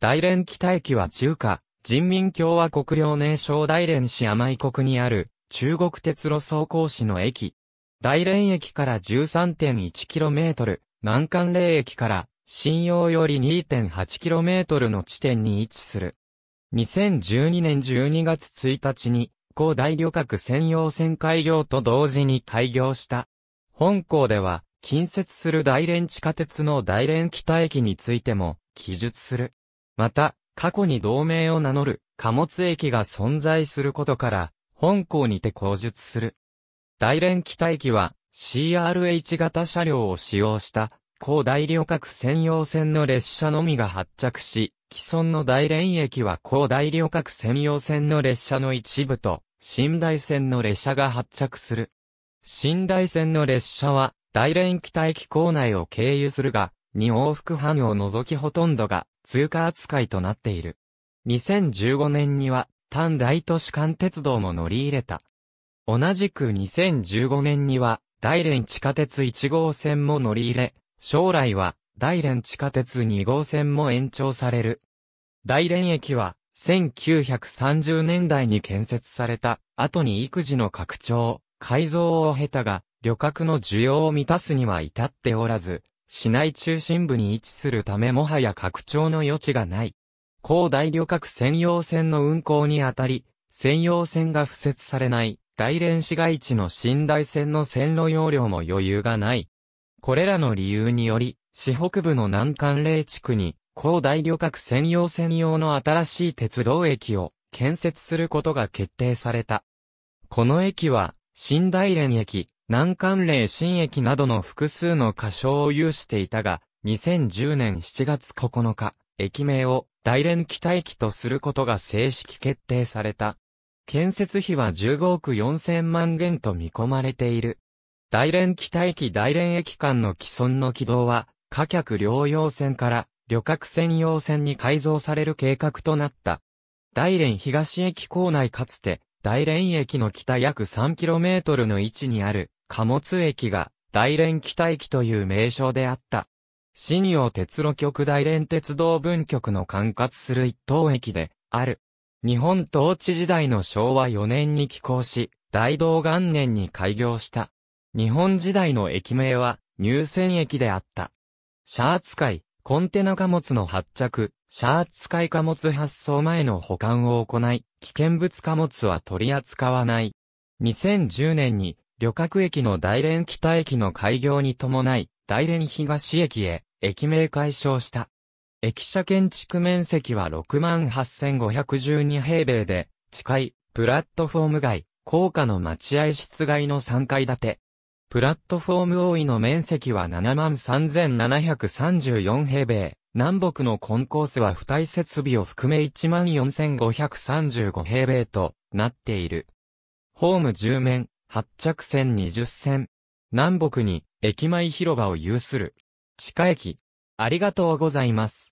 大連北駅は中華、人民共和国領年省大連市甘井国にある、中国鉄路走行市の駅。大連駅から 13.1km、南関連駅から信用より 2.8km の地点に位置する。2012年12月1日に、高大旅客専用線開業と同時に開業した。本校では、近接する大連地下鉄の大連北駅についても記述する。また、過去に同盟を名乗る貨物駅が存在することから、本校にて口述する。大連機体機は CRH 型車両を使用した高大旅客専用線の列車のみが発着し、既存の大連駅は高大旅客専用線の列車の一部と、寝台線の列車が発着する。寝台線の列車は、大連体機構内を経由するが、2往復半を除きほとんどが、通貨扱いとなっている。2015年には、単大都市間鉄道も乗り入れた。同じく2015年には、大連地下鉄1号線も乗り入れ、将来は、大連地下鉄2号線も延長される。大連駅は、1930年代に建設された、後に育児の拡張、改造を経たが、旅客の需要を満たすには至っておらず、市内中心部に位置するためもはや拡張の余地がない。高大旅客専用線の運行にあたり、専用線が付設されない大連市街地の寝台線の線路容量も余裕がない。これらの理由により、市北部の南関霊地区に、高大旅客専用専用の新しい鉄道駅を建設することが決定された。この駅は、新大連駅、南関霊新駅などの複数の仮称を有していたが、2010年7月9日、駅名を大連北駅とすることが正式決定された。建設費は15億4000万元と見込まれている。大連北駅大連駅間の既存の軌道は、貨客両用線から旅客専用線に改造される計画となった。大連東駅構内かつて、大連駅の北約 3km の位置にある、貨物駅が大連期体機という名称であった。新洋鉄路局大連鉄道分局の管轄する一等駅である。日本統治時代の昭和4年に寄港し、大同元年に開業した。日本時代の駅名は入線駅であった。シャーツ海、コンテナ貨物の発着、シャーツ海貨物発送前の保管を行い、危険物貨物は取り扱わない。2010年に旅客駅の大連北駅の開業に伴い、大連東駅へ、駅名解消した。駅舎建築面積は68,512平米で、地下プラットフォーム街、高架の待合室街の3階建て。プラットフォーム多いの面積は73,734平米。南北のコンコースは付帯設備を含め14,535平米となっている。ホーム10面、発着線20線。南北に駅前広場を有する。地下駅。ありがとうございます。